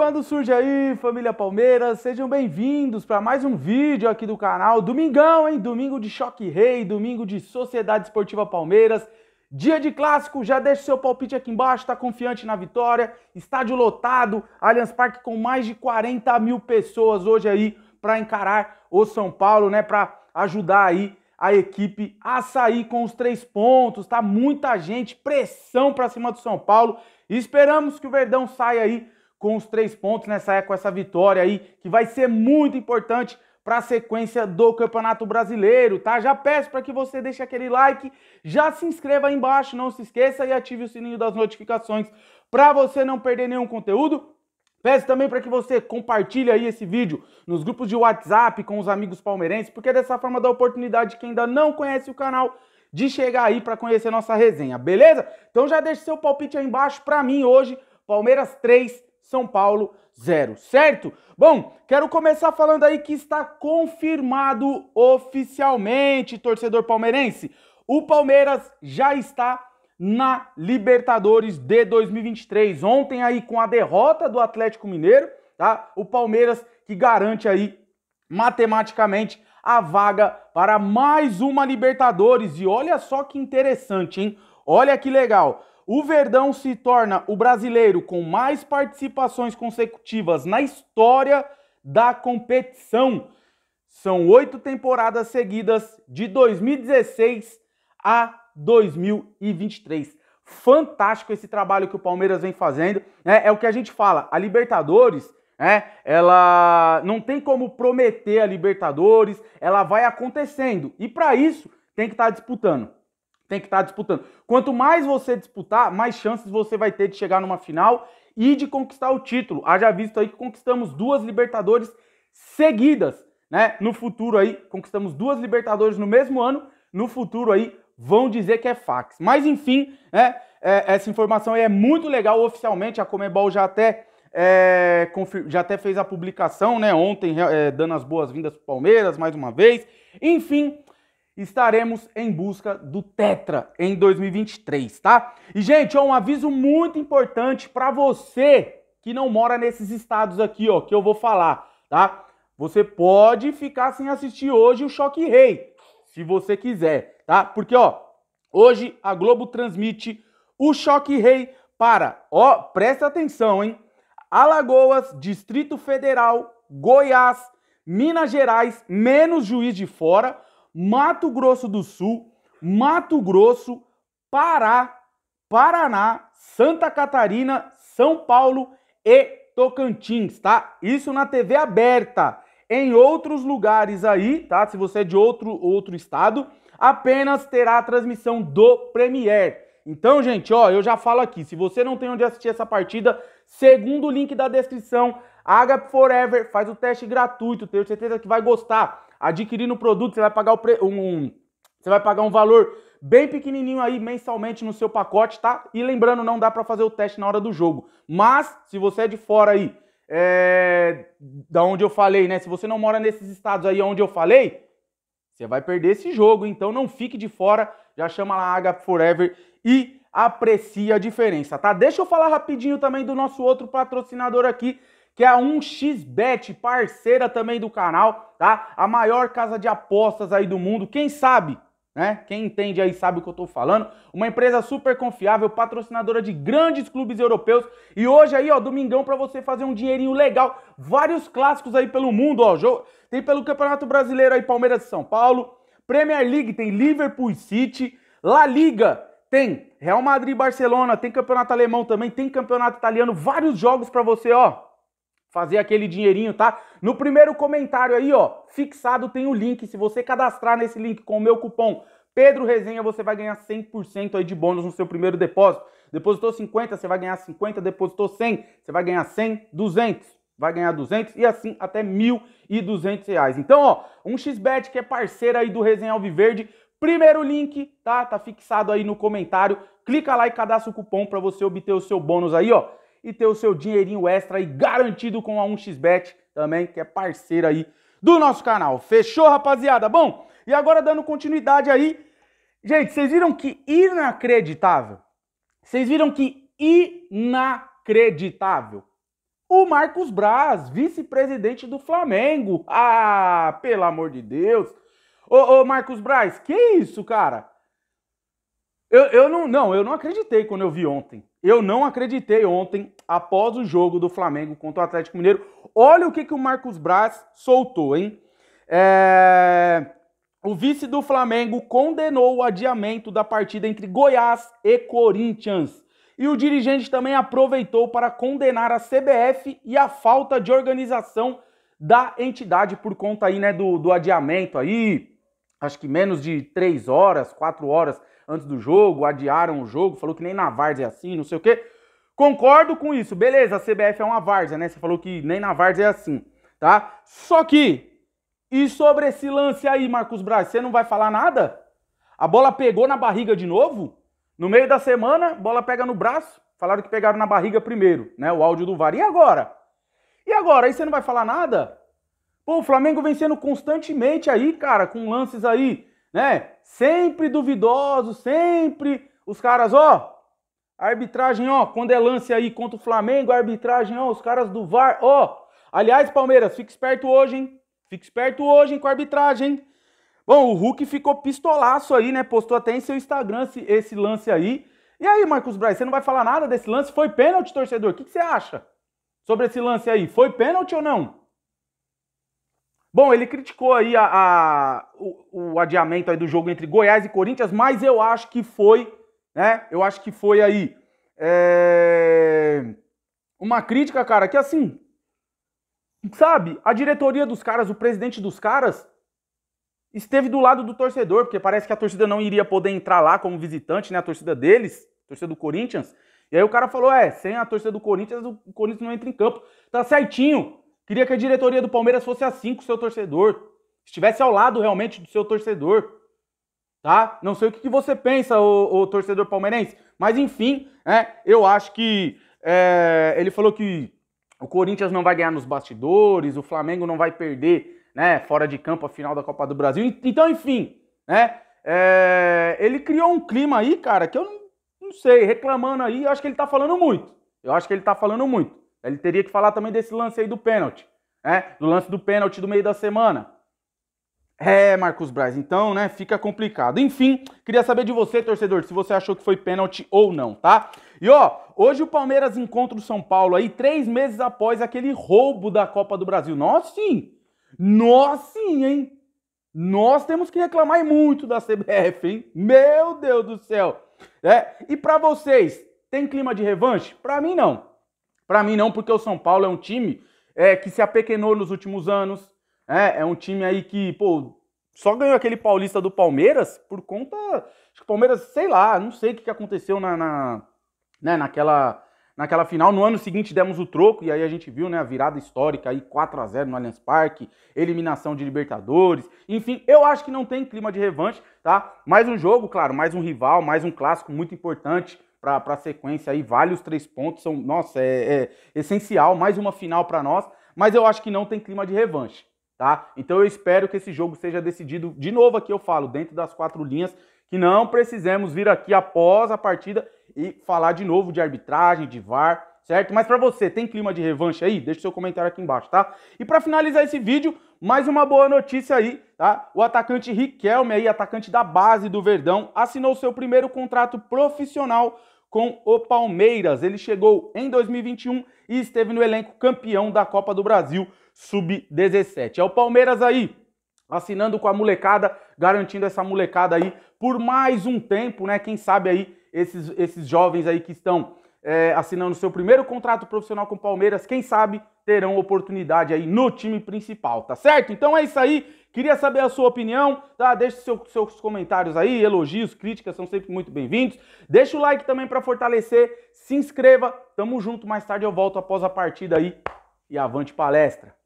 Quando surge aí, família Palmeiras, sejam bem-vindos para mais um vídeo aqui do canal. Domingão, hein? Domingo de Choque Rei, domingo de Sociedade Esportiva Palmeiras. Dia de clássico, já deixa seu palpite aqui embaixo, tá confiante na vitória. Estádio lotado, Allianz Parque com mais de 40 mil pessoas hoje aí para encarar o São Paulo, né? Para ajudar aí a equipe a sair com os três pontos, tá? Muita gente, pressão para cima do São Paulo. E esperamos que o Verdão saia aí com os três pontos nessa é com essa vitória aí, que vai ser muito importante para a sequência do Campeonato Brasileiro, tá? Já peço para que você deixe aquele like, já se inscreva aí embaixo, não se esqueça e ative o sininho das notificações para você não perder nenhum conteúdo. Peço também para que você compartilhe aí esse vídeo nos grupos de WhatsApp com os amigos palmeirenses, porque é dessa forma dá oportunidade quem ainda não conhece o canal de chegar aí para conhecer nossa resenha, beleza? Então já deixe seu palpite aí embaixo para mim hoje, Palmeiras 3, são Paulo zero, certo? Bom, quero começar falando aí que está confirmado oficialmente, torcedor palmeirense. O Palmeiras já está na Libertadores de 2023. Ontem aí com a derrota do Atlético Mineiro, tá? O Palmeiras que garante aí matematicamente a vaga para mais uma Libertadores. E olha só que interessante, hein? Olha que legal. O Verdão se torna o brasileiro com mais participações consecutivas na história da competição. São oito temporadas seguidas de 2016 a 2023. Fantástico esse trabalho que o Palmeiras vem fazendo. É, é o que a gente fala, a Libertadores é, ela não tem como prometer a Libertadores, ela vai acontecendo. E para isso tem que estar tá disputando tem que estar tá disputando. Quanto mais você disputar, mais chances você vai ter de chegar numa final e de conquistar o título. Haja visto aí que conquistamos duas Libertadores seguidas, né? No futuro aí, conquistamos duas Libertadores no mesmo ano, no futuro aí vão dizer que é fax. Mas enfim, né? É, essa informação aí é muito legal oficialmente, a Comebol já até é, já até fez a publicação, né? Ontem, é, dando as boas-vindas para o Palmeiras mais uma vez. Enfim, estaremos em busca do Tetra em 2023, tá? E, gente, ó, um aviso muito importante para você que não mora nesses estados aqui, ó, que eu vou falar, tá? Você pode ficar sem assistir hoje o Choque Rei, se você quiser, tá? Porque, ó, hoje a Globo transmite o Choque Rei para, ó, presta atenção, hein? Alagoas, Distrito Federal, Goiás, Minas Gerais, menos Juiz de Fora, Mato Grosso do Sul, Mato Grosso, Pará, Paraná, Santa Catarina, São Paulo e Tocantins, tá? Isso na TV aberta. Em outros lugares aí, tá? Se você é de outro, outro estado, apenas terá a transmissão do Premier. Então, gente, ó, eu já falo aqui, se você não tem onde assistir essa partida, segundo o link da descrição, Agap Forever, faz o teste gratuito, tenho certeza que vai gostar. Adquirindo o produto, você vai pagar pre... um, você vai pagar um valor bem pequenininho aí mensalmente no seu pacote, tá? E lembrando, não dá para fazer o teste na hora do jogo. Mas se você é de fora aí, é... da onde eu falei, né? Se você não mora nesses estados aí onde eu falei, você vai perder esse jogo. Então não fique de fora. Já chama lá a Forever e aprecia a diferença, tá? Deixa eu falar rapidinho também do nosso outro patrocinador aqui, que é a 1xBet, parceira também do canal, tá? A maior casa de apostas aí do mundo. Quem sabe, né? Quem entende aí sabe o que eu tô falando. Uma empresa super confiável, patrocinadora de grandes clubes europeus. E hoje aí, ó, domingão para você fazer um dinheirinho legal. Vários clássicos aí pelo mundo, ó. Tem pelo Campeonato Brasileiro aí Palmeiras de São Paulo, Premier League tem Liverpool City, La Liga tem Real Madrid, Barcelona, tem campeonato alemão também, tem campeonato italiano, vários jogos para você, ó fazer aquele dinheirinho, tá? No primeiro comentário aí, ó, fixado tem o link. Se você cadastrar nesse link com o meu cupom Pedro Resenha, você vai ganhar 100% aí de bônus no seu primeiro depósito. Depositou 50, você vai ganhar 50. Depositou 100, você vai ganhar 100, 200. Vai ganhar 200 e assim até 1.200 reais. Então, ó, um XBET que é parceiro aí do Resenha Alviverde. Primeiro link, tá? Tá fixado aí no comentário. Clica lá e cadastra o cupom para você obter o seu bônus aí, ó e ter o seu dinheirinho extra aí garantido com a 1xBet também, que é parceira aí do nosso canal. Fechou, rapaziada? Bom, e agora dando continuidade aí, gente, vocês viram que inacreditável? Vocês viram que inacreditável? O Marcos Braz, vice-presidente do Flamengo. Ah, pelo amor de Deus. Ô, ô Marcos Braz, que isso, cara? Eu, eu não, não, eu não acreditei quando eu vi ontem. Eu não acreditei ontem, após o jogo do Flamengo contra o Atlético Mineiro. Olha o que, que o Marcos Braz soltou, hein? É... O vice do Flamengo condenou o adiamento da partida entre Goiás e Corinthians. E o dirigente também aproveitou para condenar a CBF e a falta de organização da entidade por conta aí, né, do, do adiamento aí, acho que menos de três horas, quatro horas antes do jogo, adiaram o jogo, falou que nem na Várzea é assim, não sei o quê. Concordo com isso, beleza, a CBF é uma Várzea, né? Você falou que nem na Várzea é assim, tá? Só que, e sobre esse lance aí, Marcos Braz, você não vai falar nada? A bola pegou na barriga de novo? No meio da semana, bola pega no braço, falaram que pegaram na barriga primeiro, né? O áudio do VAR. E agora? E agora? Aí você não vai falar nada? Pô, o Flamengo vencendo constantemente aí, cara, com lances aí, né? Sempre duvidosos, sempre os caras, ó, a arbitragem, ó, quando é lance aí contra o Flamengo, a arbitragem, ó, os caras do VAR, ó. Aliás, Palmeiras, fica esperto hoje, hein? Fica esperto hoje, hein, com a arbitragem, hein? Bom, o Hulk ficou pistolaço aí, né? Postou até em seu Instagram esse, esse lance aí. E aí, Marcos Braz, você não vai falar nada desse lance? Foi pênalti, torcedor? O que, que você acha sobre esse lance aí? Foi pênalti ou não? Bom, ele criticou aí a, a o, o, adiamento aí do jogo entre Goiás e Corinthians, mas eu acho que foi, né? Eu acho que foi aí é... uma crítica, cara, que assim, sabe? A diretoria dos caras, o presidente dos caras, esteve do lado do torcedor, porque parece que a torcida não iria poder entrar lá como visitante, né? A torcida deles, a torcida do Corinthians. E aí o cara falou: é, sem a torcida do Corinthians, o Corinthians não entra em campo. Tá certinho. Queria que a diretoria do Palmeiras fosse assim com o seu torcedor. Estivesse ao lado realmente do seu torcedor. Tá? Não sei o que, você pensa, o, torcedor palmeirense. Mas enfim, é, eu acho que é, ele falou que o Corinthians não vai ganhar nos bastidores, o Flamengo não vai perder né, fora de campo a final da Copa do Brasil. Então, enfim, né, é, ele criou um clima aí, cara, que eu não, não sei, reclamando aí, eu acho que ele tá falando muito. Eu acho que ele tá falando muito. Ele teria que falar também desse lance aí do pênalti, né? Do lance do pênalti do meio da semana. É, Marcos Braz, então, né, fica complicado. Enfim, queria saber de você, torcedor, se você achou que foi pênalti ou não, tá? E ó, hoje o Palmeiras encontra o São Paulo aí, três meses após aquele roubo da Copa do Brasil. Nossa, sim! Nossa, sim, hein? Nós temos que reclamar muito da CBF, hein? Meu Deus do céu! É, e para vocês, tem clima de revanche? Para mim, não. Para mim não, porque o São Paulo é um time é, que se apequenou nos últimos anos. É, é um time aí que, pô, só ganhou aquele paulista do Palmeiras por conta. Acho que o Palmeiras, sei lá, não sei o que aconteceu na, na, né, naquela, naquela final. No ano seguinte demos o troco e aí a gente viu né, a virada histórica aí 4 a 0 no Allianz Parque, eliminação de Libertadores. Enfim, eu acho que não tem clima de revanche, tá? Mais um jogo, claro, mais um rival, mais um clássico muito importante para a sequência aí, vale os três pontos, são, nossa, é, é essencial, mais uma final para nós, mas eu acho que não tem clima de revanche, tá? Então eu espero que esse jogo seja decidido, de novo aqui eu falo, dentro das quatro linhas, que não precisemos vir aqui após a partida e falar de novo de arbitragem, de VAR, certo? Mas para você, tem clima de revanche aí? Deixa seu comentário aqui embaixo, tá? E para finalizar esse vídeo, mais uma boa notícia aí, tá? O atacante Riquelme aí, atacante da base do Verdão, assinou seu primeiro contrato profissional com o Palmeiras. Ele chegou em 2021 e esteve no elenco campeão da Copa do Brasil Sub-17. É o Palmeiras aí, assinando com a molecada, garantindo essa molecada aí por mais um tempo, né? Quem sabe aí esses, esses jovens aí que estão é, assinando seu primeiro contrato profissional com o Palmeiras, quem sabe terão oportunidade aí no time principal, tá certo? Então é isso aí. Queria saber a sua opinião, tá? Deixe seu, seus comentários aí, elogios, críticas são sempre muito bem-vindos. Deixa o like também para fortalecer, se inscreva. Tamo junto, mais tarde eu volto após a partida aí e avante palestra.